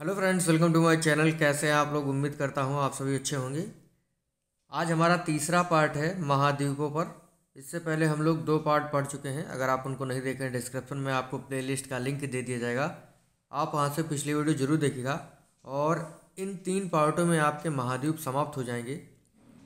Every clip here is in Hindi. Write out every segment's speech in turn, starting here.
hello friends welcome to my channel कैसे हैं आप लोग उम्मीद करता हूं आप सभी अच्छे होंगे आज हमारा तीसरा पार्ट है महाद्वीपों पर इससे पहले हम लोग दो पार्ट पढ़ चुके हैं अगर आप उनको नहीं देखें डिस्क्रिप्शन में आपको प्लेलिस्ट का लिंक दे दिया जाएगा आप वहाँ से पिछली वीडियो जरूर देखेगा और इन तीन पार्टों में आपके महाद्वीप समाप्त हो जाएंगे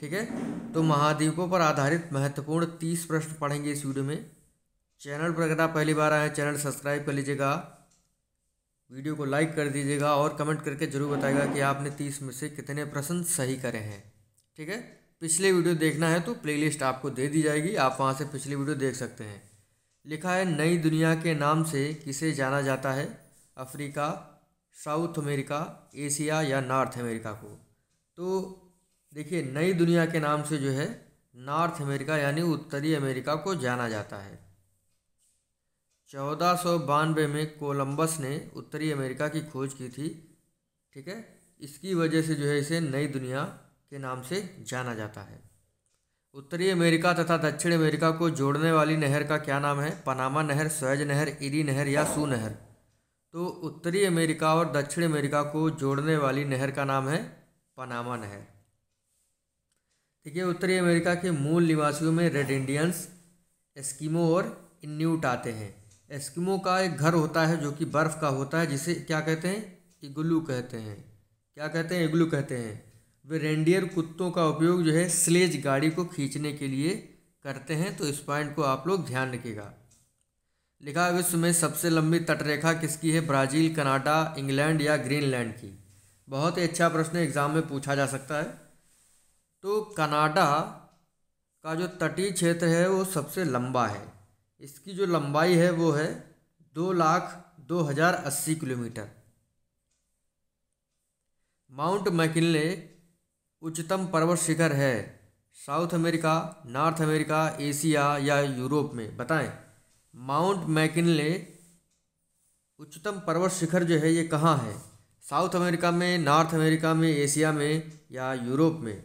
ठीक है तो महाद्वीपों पर आधारित महत्वपूर्ण तीस प्रश्न पढ़ेंगे इस वीडियो में चैनल पर अगर आप पहली बार आए चैनल सब्सक्राइब कर लीजिएगा वीडियो को लाइक कर दीजिएगा और कमेंट करके ज़रूर बताएगा कि आपने तीस में से कितने प्रश्न सही करे हैं ठीक है पिछले वीडियो देखना है तो प्लेलिस्ट आपको दे दी जाएगी आप वहाँ से पिछली वीडियो देख सकते हैं लिखा है नई दुनिया के नाम से किसे जाना जाता है अफ्रीका साउथ अमेरिका एशिया या नॉर्थ अमेरिका को तो देखिए नई दुनिया के नाम से जो है नॉर्थ अमेरिका यानी उत्तरी अमेरिका को जाना जाता है चौदह सौ में कोलंबस ने उत्तरी अमेरिका की खोज की थी ठीक है इसकी वजह से जो है इसे नई दुनिया के नाम से जाना जाता है उत्तरी अमेरिका तथा दक्षिण अमेरिका को जोड़ने वाली नहर का क्या नाम है पनामा नहर स्वेज नहर इरी नहर या सू नहर तो उत्तरी अमेरिका और दक्षिण अमेरिका को जोड़ने वाली नहर का नाम है पनामा नहर ठीक है उत्तरी अमेरिका के मूल निवासियों में रेड इंडियंस एस्किमो और इन्यूट आते हैं एस्किमो का एक घर होता है जो कि बर्फ़ का होता है जिसे क्या कहते हैं इग्लू कहते हैं क्या कहते हैं इग्लू कहते हैं वे रेंडियर कुत्तों का उपयोग जो है स्लेज गाड़ी को खींचने के लिए करते हैं तो इस पॉइंट को आप लोग ध्यान रखिएगा लिखा विश्व में सबसे लंबी तटरेखा किसकी है ब्राज़ील कनाडा इंग्लैंड या ग्रीनलैंड की बहुत ही अच्छा प्रश्न एग्ज़ाम में पूछा जा सकता है तो कनाडा का जो तटीय क्षेत्र है वो सबसे लंबा है इसकी जो लंबाई है वो है दो लाख दो हज़ार अस्सी किलोमीटर माउंट मैकिनले उच्चतम पर्वत शिखर है South America North America Asia या यूरोप में बताएं माउंट मैकिनले उच्चतम पर्वत शिखर जो है ये कहाँ है साउथ अमेरिका में नॉर्थ अमेरिका में एशिया में या यूरोप में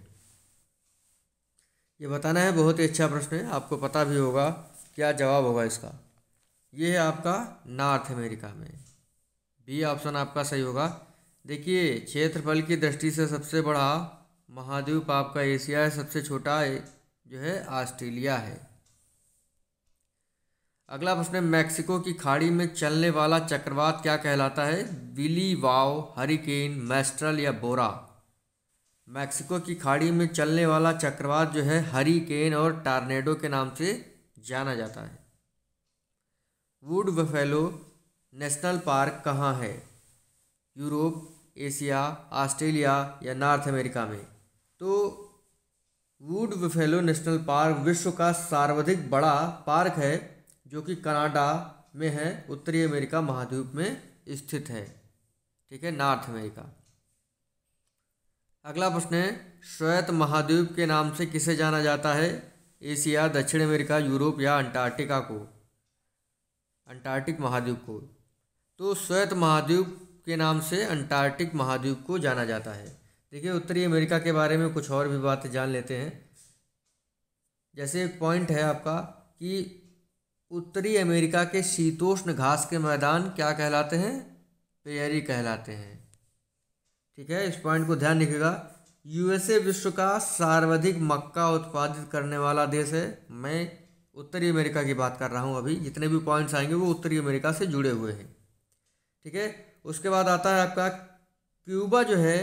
ये बताना है बहुत ही अच्छा प्रश्न है आपको पता भी होगा क्या जवाब होगा इसका ये है आपका नॉर्थ अमेरिका में बी ऑप्शन आपका सही होगा देखिए क्षेत्रफल की दृष्टि से सबसे बड़ा महाद्वीप आपका एशिया है सबसे छोटा है, जो है ऑस्ट्रेलिया है अगला प्रश्न है मैक्सिको की खाड़ी में चलने वाला चक्रवात क्या कहलाता है विली वाव हरिकेन मैस्ट्रल या बोरा मैक्सिको की खाड़ी में चलने वाला चक्रवात जो है हरिकेन और टारनेडो के नाम से जाना जाता है वुड बफेलो नेशनल पार्क कहाँ है यूरोप एशिया ऑस्ट्रेलिया या नॉर्थ अमेरिका में तो वुड बफेलो नेशनल पार्क विश्व का सर्वाधिक बड़ा पार्क है जो कि कनाडा में है उत्तरी अमेरिका महाद्वीप में स्थित है ठीक है नॉर्थ अमेरिका अगला प्रश्न है श्वेत महाद्वीप के नाम से किसे जाना जाता है एशिया दक्षिण अमेरिका यूरोप या अंटार्कटिका को अंटार्कटिक महाद्वीप को तो श्वेत महाद्वीप के नाम से अंटार्कटिक महाद्वीप को जाना जाता है देखिए उत्तरी अमेरिका के बारे में कुछ और भी बातें जान लेते हैं जैसे एक पॉइंट है आपका कि उत्तरी अमेरिका के शीतोष्ण घास के मैदान क्या कहलाते हैं पेयरी कहलाते हैं ठीक है इस पॉइंट को ध्यान रखिएगा यूएसए विश्व का सर्वाधिक मक्का उत्पादित करने वाला देश है मैं उत्तरी अमेरिका की बात कर रहा हूँ अभी जितने भी पॉइंट्स आएंगे वो उत्तरी अमेरिका से जुड़े हुए हैं ठीक है उसके बाद आता है आपका क्यूबा जो है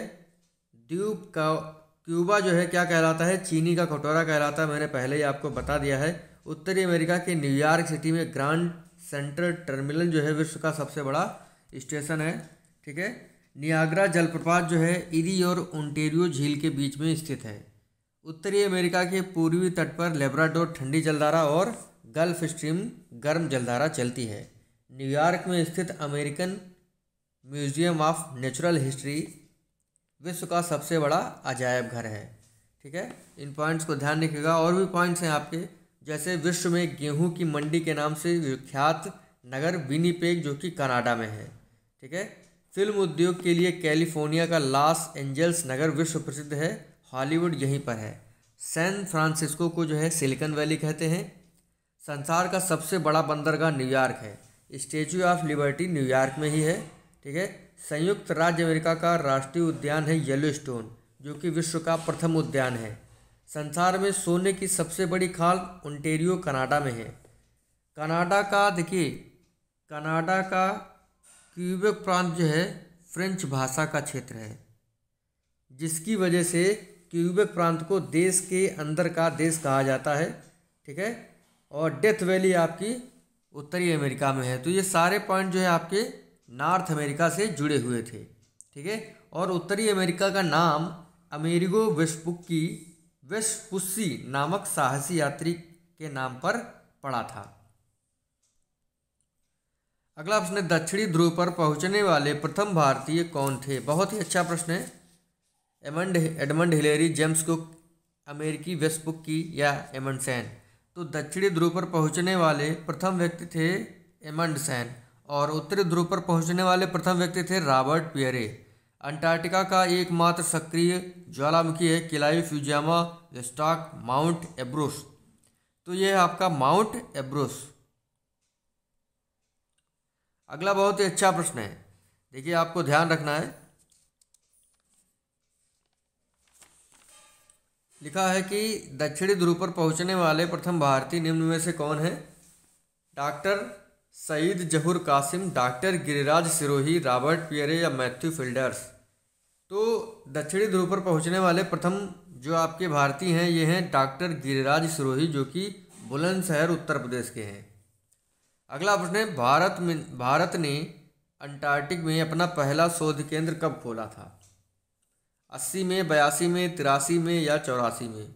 ड्यूब का क्यूबा जो है क्या कहलाता है चीनी का कटोरा कहलाता है मैंने पहले ही आपको बता दिया है उत्तरी अमेरिका के न्यूयॉर्क सिटी में ग्रांड सेंट्रल टर्मिनल जो है विश्व का सबसे बड़ा स्टेशन है ठीक है नियाग्रा जलप्रपात जो है इरी और ओंटेरियो झील के बीच में स्थित है उत्तरी अमेरिका के पूर्वी तट पर लेब्राडोर ठंडी जलधारा और गल्फ स्ट्रीम गर्म जलधारा चलती है न्यूयॉर्क में स्थित American museum of natural history विश्व का सबसे बड़ा अजायब घर है ठीक है इन पॉइंट्स को ध्यान रखिएगा और भी पॉइंट्स हैं आपके जैसे विश्व में गेहूं की मंडी के नाम से विख्यात नगर विनीपेग जो कि कनाडा में है ठीक है फिल्म उद्योग के लिए कैलिफोर्निया का लॉस एंजल्स नगर विश्व प्रसिद्ध है हॉलीवुड यहीं पर है सैन फ्रांसिस्को को जो है सिलिकन वैली कहते हैं संसार का सबसे बड़ा बंदरगाह न्यूयॉर्क है स्टेचू ऑफ लिबर्टी न्यूयॉर्क में ही है ठीक है संयुक्त राज्य अमेरिका का राष्ट्रीय उद्यान है येलो स्टोन जो कि विश्व का प्रथम उद्यान है संसार में सोने की सबसे बड़ी खाल ओंटेरियो कनाडा में है कनाडा का देखिए कनाडा का क्यूबेक प्रांत जो है फ्रेंच भाषा का क्षेत्र है जिसकी वजह से क्यूबेक प्रांत को देश के अंदर का देश कहा जाता है ठीक है और डेथ वैली आपकी उत्तरी अमेरिका में है तो ये सारे पॉइंट जो है आपके नॉर्थ अमेरिका से जुड़े हुए थे ठीक है और उत्तरी अमेरिका का नाम अमेरिगो वेस्पुक की वेस्पुस्सी नामक साहसी यात्री के नाम पर पड़ा था अगला प्रश्न है दक्षिणी ध्रुव पर पहुंचने वाले प्रथम भारतीय कौन थे बहुत ही अच्छा प्रश्न है एमंड एडमंड हिलेरी जेम्स कुक अमेरिकी वेस्टबुक की या एमंड सैन तो दक्षिणी ध्रुव पर पहुंचने वाले प्रथम व्यक्ति थे एमंड सैन और उत्तरी ध्रुव पर पहुंचने वाले प्रथम व्यक्ति थे रॉबर्ट पियरे अंटार्कटिका का एकमात्र सक्रिय ज्वालामुखी है किलाई फ्यूजामा स्टॉक माउंट एब्रूस तो ये है आपका माउंट एब्रूस अगला बहुत ही अच्छा प्रश्न है देखिए आपको ध्यान रखना है लिखा है कि दक्षिणी ध्रुव पर पहुंचने वाले प्रथम भारतीय निम्न में से कौन है doctor Syed Zahoor Qasim doctor Giriraj Sirohi Robert Peary या मैथ्यू फिल्डर्स तो दक्षिणी ध्रुव पर पहुंचने वाले प्रथम जो आपके भारतीय हैं ये हैं डॉक्टर गिरिराज सिरोही जो कि बुलंदशहर उत्तर प्रदेश के हैं अगला प्रश्न है भारत में भारत ने अंटार्कटिक में अपना पहला शोध केंद्र कब खोला था अस्सी में बयासी में तिरासी में या चौरासी में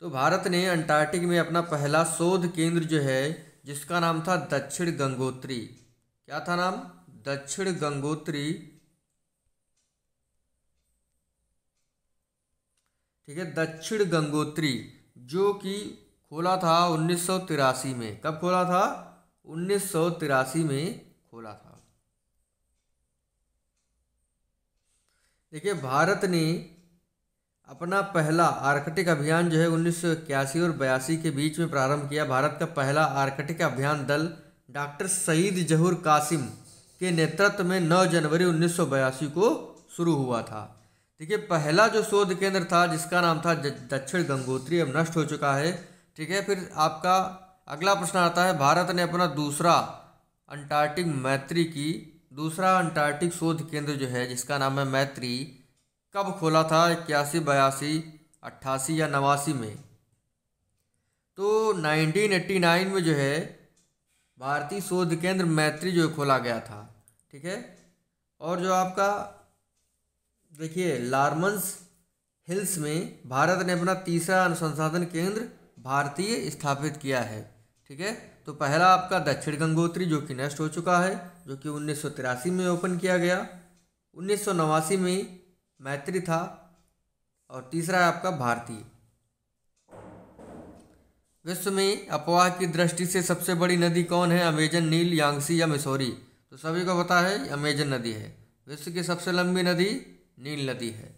तो भारत ने अंटार्कटिक में अपना पहला शोध केंद्र जो है जिसका नाम था दक्षिण गंगोत्री क्या था नाम दक्षिण गंगोत्री ठीक है दक्षिण गंगोत्री जो कि खोला था उन्नीस में कब खोला था उन्नीस में खोला था देखिए भारत ने अपना पहला आर्कटिक अभियान जो है उन्नीस और बयासी के बीच में प्रारंभ किया भारत का पहला आर्कटिक अभियान दल डॉक्टर सईद जहूर कासिम के नेतृत्व में 9 जनवरी उन्नीस को शुरू हुआ था देखिए पहला जो शोध केंद्र था जिसका नाम था दक्षिण गंगोत्री अब नष्ट हो चुका है ठीक है फिर आपका अगला प्रश्न आता है भारत ने अपना दूसरा अंटार्कटिक मैत्री की दूसरा अंटार्कटिक शोध केंद्र जो है जिसका नाम है मैत्री कब खोला था इक्यासी बयासी अट्ठासी या नवासी में तो 1989 में जो है भारतीय शोध केंद्र मैत्री जो खोला गया था ठीक है और जो आपका देखिए लार्मंस हिल्स में भारत ने अपना तीसरा अनुसंसाधन केंद्र भारतीय स्थापित किया है ठीक है तो पहला आपका दक्षिण गंगोत्री जो कि नष्ट हो चुका है जो कि उन्नीस में ओपन किया गया उन्नीस में मैत्री था और तीसरा है आपका भारतीय विश्व में अपवाह की दृष्टि से सबसे बड़ी नदी कौन है अमेजन नील यांगसी या मिसौरी तो सभी को पता है अमेजन नदी है विश्व की सबसे लंबी नदी नील नदी है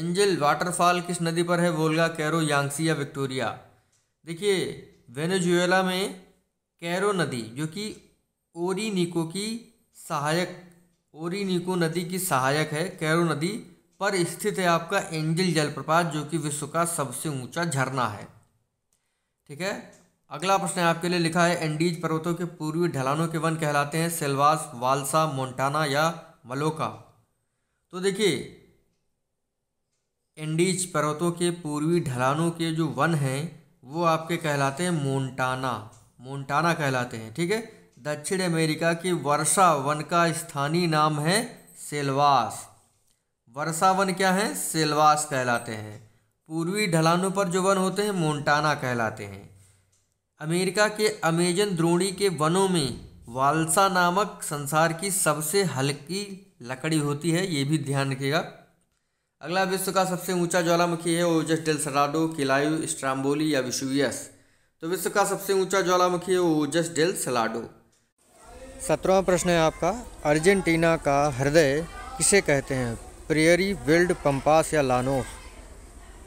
एंजल वाटरफॉल किस नदी पर है वोल्गा कैरो यांगसी या विक्टोरिया देखिए वेनेजुएला में कैरो नदी जो कि ओरिनिको की सहायक ओरिनिको नदी की सहायक है कैरो नदी पर स्थित है आपका एंजल जलप्रपात जो कि विश्व का सबसे ऊंचा झरना है ठीक है अगला प्रश्न आपके लिए लिखा है एंडीज पर्वतों के पूर्वी ढलानों के वन कहलाते हैं सेलवास वालसा मोन्टाना या मलोका तो देखिए एंडीज पर्वतों के पूर्वी ढलानों के जो वन हैं वो आपके कहलाते हैं मोन्टाना मोन्टाना कहलाते हैं ठीक है दक्षिण अमेरिका की वर्षा वन का स्थानीय नाम है सेलवास वर्षा वन क्या है सेलवास कहलाते हैं पूर्वी ढलानों पर जो वन होते हैं मोन्टाना कहलाते हैं अमेरिका के अमेजन द्रोणी के वनों में वालसा नामक संसार की सबसे हल्की लकड़ी होती है ये भी ध्यान रखिएगा अगला विश्व का सबसे ऊंचा ज्वालामुखी है ओजस डेल सराडो किलायु स्ट्राम्बोली या विशुवियस तो विश्व का सबसे ऊंचा ज्वालामुखी है ओजस डेल सलाडो सत्रहवा प्रश्न है आपका अर्जेंटीना का हृदय किसे कहते हैं प्रियरी वेल्ड पंपास या लानोस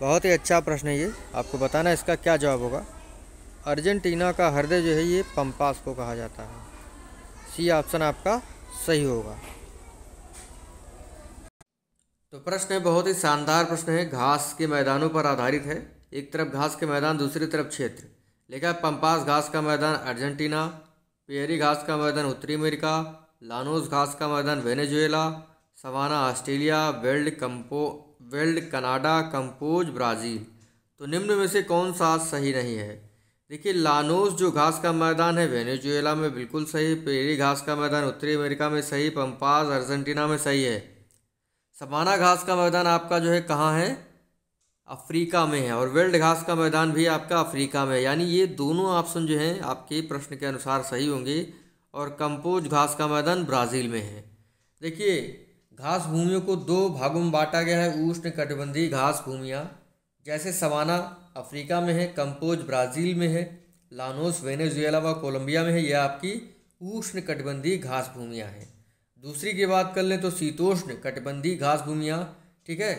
बहुत ही अच्छा प्रश्न है ये आपको बताना इसका क्या जवाब होगा अर्जेंटीना का हृदय जो है ये पंपास को कहा जाता है सी ऑप्शन आपका सही होगा तो प्रश्न बहुत ही शानदार प्रश्न है घास के मैदानों पर आधारित है एक तरफ घास के मैदान दूसरी तरफ क्षेत्र लेखा पंपास घास का मैदान अर्जेंटीना पेरी घास का मैदान उत्तरी अमेरिका लानोस घास का मैदान Venezuela savanna Australia veld campo veld Canada campos Brazil तो निम्न में से कौन सा सही नहीं है देखिए लानोस जो घास का मैदान है वेनेजुएला में बिल्कुल सही पेरी घास का मैदान उत्तरी अमेरिका में सही पंपास अर्जेंटीना में सही है सबाना घास का मैदान आपका जो है कहाँ है अफ्रीका में है और वेल्ड घास का मैदान भी आपका अफ्रीका में है यानी ये दोनों ऑप्शन जो हैं आपके प्रश्न के अनुसार सही होंगे और कंपोज घास का मैदान ब्राज़ील में है देखिए घास भूमियों को दो भागों में बांटा गया है उष्ण कटिबंधीय घास भूमियाँ जैसे सवाना अफ्रीका में है कंपोज ब्राज़ील में है लानोस वेनेजुएला व कोलंबिया में है यह आपकी उष्ण कटिबंधीय घास भूमियाँ हैं दूसरी की बात कर लें तो शीतोष्ण कटबंधी घास भूमियाँ ठीक है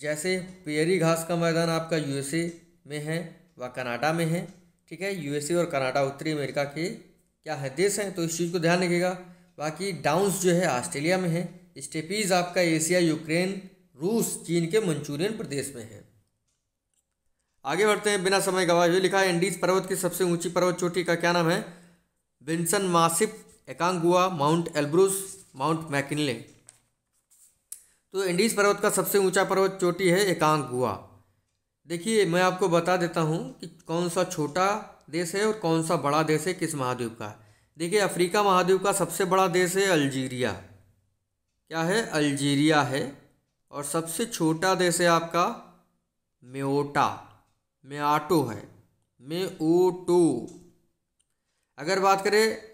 जैसे पेयरी घास का मैदान आपका यूएसए में है व कनाडा में है ठीक है यूएसए और कनाडा उत्तरी अमेरिका के क्या है देश हैं तो इस चीज़ को ध्यान रखिएगा बाकी डाउन्स जो है ऑस्ट्रेलिया में है स्टेपीज आपका एशिया यूक्रेन रूस चीन के मंचूरियन प्रदेश में है आगे बढ़ते हैं बिना समय गवाए हुए लिखा है एंडीज पर्वत की सबसे ऊंची पर्वत चोटी का क्या नाम है Vinson Massif Aconcagua Mount Elbrus Mount McKinley तो इंडीज पर्वत का सबसे ऊंचा पर्वत चोटी है एकांगुआ देखिए मैं आपको बता देता हूँ कि कौन सा छोटा देश है और कौन सा बड़ा देश है किस महाद्वीप का देखिए अफ्रीका महाद्वीप का सबसे बड़ा देश है अल्जीरिया क्या है अल्जीरिया है और सबसे छोटा देश है आपका मेओटा मेआटो है मे ओ टो अगर बात करें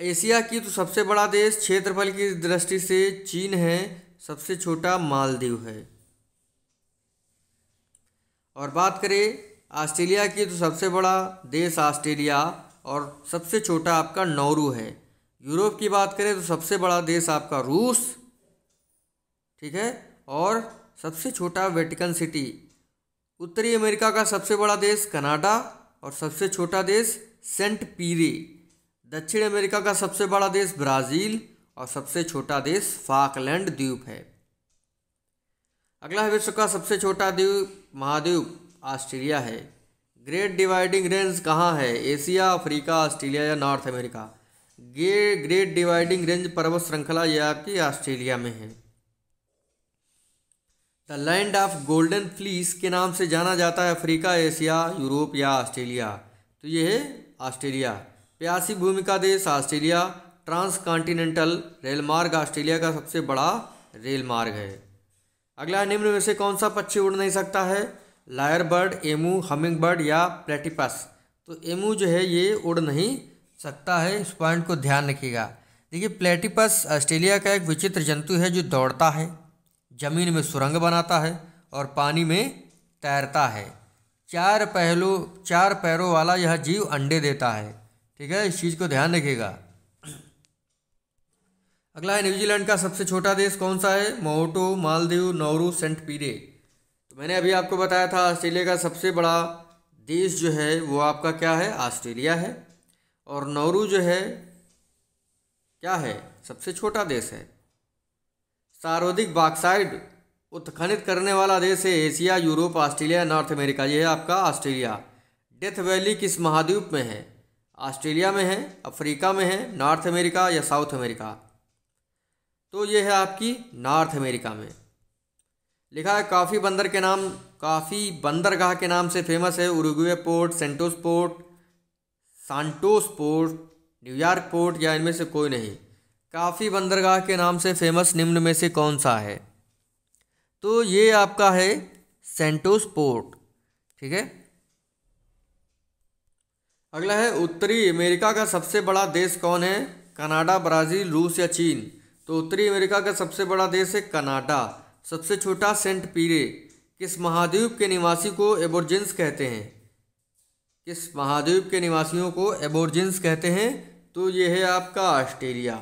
एशिया की तो सबसे बड़ा देश क्षेत्रफल की दृष्टि से चीन है सबसे छोटा मालदीव है और बात करें ऑस्ट्रेलिया की तो सबसे बड़ा देश ऑस्ट्रेलिया और सबसे छोटा आपका नौरू है यूरोप की बात करें तो सबसे बड़ा देश आपका रूस ठीक है और सबसे छोटा वेटिकन सिटी उत्तरी अमेरिका का सबसे बड़ा देश कनाडा और सबसे छोटा देश सेंट पीरी दक्षिण अमेरिका का सबसे बड़ा देश ब्राज़ील और सबसे छोटा देश फाकलैंड द्वीप है अगला विश्व का सबसे छोटा द्वीप महाद्वीप ऑस्ट्रेलिया है ग्रेट डिवाइडिंग रेंज कहाँ है एशिया अफ्रीका ऑस्ट्रेलिया या नॉर्थ अमेरिका गे ग्रेट डिवाइडिंग रेंज पर्वत श्रृंखला या कि ऑस्ट्रेलिया में है the land of golden fleece के नाम से जाना जाता है अफ्रीका एशिया यूरोप या ऑस्ट्रेलिया तो ये है ऑस्ट्रेलिया प्यासी भूमिका देश ऑस्ट्रेलिया ट्रांसकॉन्टिनेंटल रेलमार्ग ऑस्ट्रेलिया का सबसे बड़ा रेल मार्ग है अगला निम्न में से कौन सा पक्षी उड़ नहीं सकता है lyre bird emu humming bird या प्लेटिपस तो एमू जो है ये उड़ नहीं सकता है इस पॉइंट को ध्यान रखिएगा देखिए प्लेटिपस ऑस्ट्रेलिया का एक विचित्र जंतु है जो दौड़ता है ज़मीन में सुरंग बनाता है और पानी में तैरता है चार पहलू चार पैरों वाला यह जीव अंडे देता है ठीक है इस चीज़ को ध्यान रखिएगा अगला है न्यूजीलैंड का सबसे छोटा देश कौन सा है मोहटो मालदीव नौरू सेंट पीरे तो मैंने अभी आपको बताया था ऑस्ट्रेलिया का सबसे बड़ा देश जो है वो आपका क्या है ऑस्ट्रेलिया है और नौरू जो है क्या है सबसे छोटा देश है सार्वधिक बाक्साइड उत्खनित करने वाला देश है Asia Europe Australia North America ये है आपका ऑस्ट्रेलिया डेथ वैली किस महाद्वीप में है ऑस्ट्रेलिया में है अफ्रीका में है नॉर्थ अमेरिका या साउथ अमेरिका तो ये है आपकी नॉर्थ अमेरिका में लिखा है काफ़ी बंदर के नाम काफ़ी बंदरगाह के नाम से फेमस है Uruguay port Santos port Santos port New York port या इनमें से कोई नहीं काफ़ी बंदरगाह के नाम से फेमस निम्न में से कौन सा है तो ये आपका है सेंटोस पोर्ट ठीक है अगला है उत्तरी अमेरिका का सबसे बड़ा देश कौन है कनाडा ब्राज़ील रूस या चीन तो उत्तरी अमेरिका का सबसे बड़ा देश है कनाडा सबसे छोटा सेंट पीरे किस महाद्वीप के निवासी को एबोरजिन्स कहते हैं किस महाद्वीप के निवासियों को एबोर्जिन्स कहते हैं तो ये है आपका ऑस्ट्रेलिया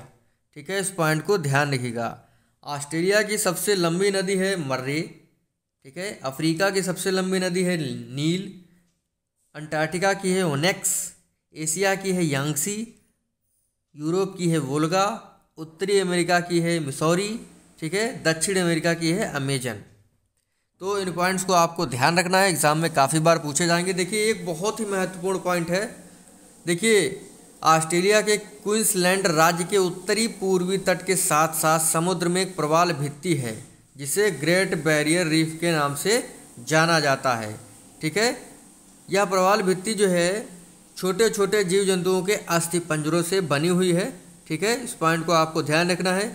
ठीक है इस पॉइंट को ध्यान रखिएगा ऑस्ट्रेलिया की सबसे लंबी नदी है मर्रे ठीक है अफ्रीका की सबसे लंबी नदी है नील अंटार्कटिका की है ओनेक्स एशिया की है यांगसी यूरोप की है वोल्गा उत्तरी अमेरिका की है मिसौरी ठीक है दक्षिण अमेरिका की है अमेजन तो इन पॉइंट्स को आपको ध्यान रखना है एग्ज़ाम में काफ़ी बार पूछे जाएंगे देखिए एक बहुत ही महत्वपूर्ण पॉइंट है देखिए ऑस्ट्रेलिया के क्वींसलैंड राज्य के उत्तरी पूर्वी तट के साथ साथ समुद्र में एक प्रवाल भित्ति है जिसे ग्रेट बैरियर रीफ के नाम से जाना जाता है ठीक है यह प्रवाल भित्ति जो है छोटे छोटे जीव जंतुओं के अस्थि पंजरों से बनी हुई है ठीक है इस पॉइंट को आपको ध्यान रखना है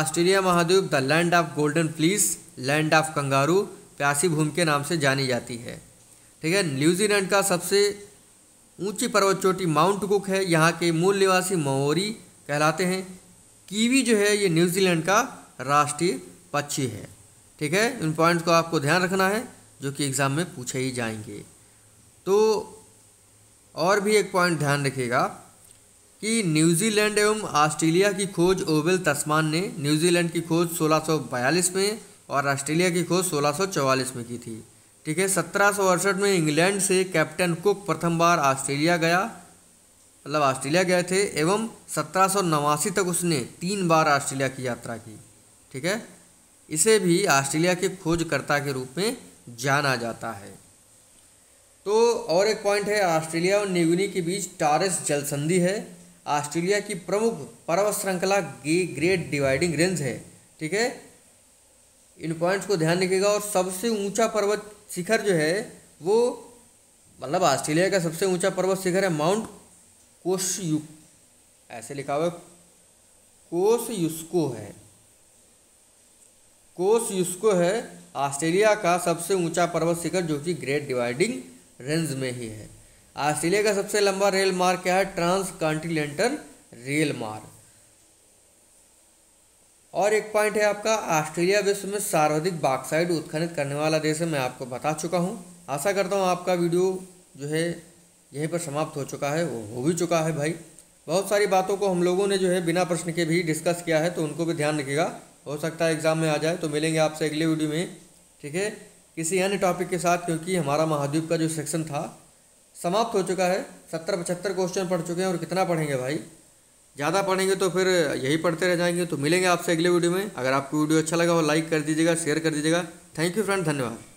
ऑस्ट्रेलिया महाद्वीप the land of golden fleece land of kangaroo प्यासी भूमि के नाम से जानी जाती है ठीक है न्यूजीलैंड का सबसे ऊंची पर्वत चोटी माउंट कुक है यहाँ के मूल निवासी मोरी कहलाते हैं कीवी जो है ये न्यूजीलैंड का राष्ट्रीय पक्षी है ठीक है इन पॉइंट्स को आपको ध्यान रखना है जो कि एग्ज़ाम में पूछे ही जाएंगे तो और भी एक पॉइंट ध्यान रखिएगा कि न्यूजीलैंड एवं ऑस्ट्रेलिया की खोज ओवेल तस्मान ने न्यूजीलैंड की खोज 1642 में और ऑस्ट्रेलिया की खोज 1644 में की थी ठीक है सत्रह में इंग्लैंड से कैप्टन कुक प्रथम बार ऑस्ट्रेलिया गया मतलब ऑस्ट्रेलिया गए थे एवं सत्रह तक उसने तीन बार ऑस्ट्रेलिया की यात्रा की ठीक है इसे भी ऑस्ट्रेलिया के खोजकर्ता के रूप में जाना जाता है तो और एक पॉइंट है ऑस्ट्रेलिया और न्यूगिनी के बीच टारेस जलसंधि है ऑस्ट्रेलिया की प्रमुख पर्वत श्रृंखला ग्रेट डिवाइडिंग रेंज है ठीक है इन पॉइंट्स को ध्यान रखिएगा और सबसे ऊंचा पर्वत शिखर जो है वो मतलब ऑस्ट्रेलिया का सबसे ऊंचा पर्वत शिखर है माउंट कोशयु ऐसे लिखा हुआ कोसयुस्को है कोसयुस्को है ऑस्ट्रेलिया का सबसे ऊंचा पर्वत शिखर जो कि ग्रेट डिवाइडिंग रेंज में ही है ऑस्ट्रेलिया का सबसे लंबा रेल मार्ग क्या है ट्रांस कॉन्टिनेंटल रेल मार्ग और एक पॉइंट है आपका ऑस्ट्रेलिया विश्व में सर्वाधिक बाक्साइड उत्खनित करने वाला देश है मैं आपको बता चुका हूँ आशा करता हूँ आपका वीडियो जो है यहीं पर समाप्त हो चुका है वो हो भी चुका है भाई बहुत सारी बातों को हम लोगों ने जो है बिना प्रश्न के भी डिस्कस किया है तो उनको भी ध्यान रखिएगा हो सकता है एग्ज़ाम में आ जाए तो मिलेंगे आपसे अगले वीडियो में ठीक है किसी अन्य टॉपिक के साथ क्योंकि हमारा महाद्वीप का जो सेक्शन था समाप्त हो चुका है सत्तर पचहत्तर क्वेश्चन पढ़ चुके हैं और कितना पढ़ेंगे भाई ज़्यादा पढ़ेंगे तो फिर यही पढ़ते रह जाएंगे तो मिलेंगे आपसे अगले वीडियो में अगर आपको वीडियो अच्छा लगा हो लाइक कर दीजिएगा शेयर कर दीजिएगा थैंक यू फ्रेंड धन्यवाद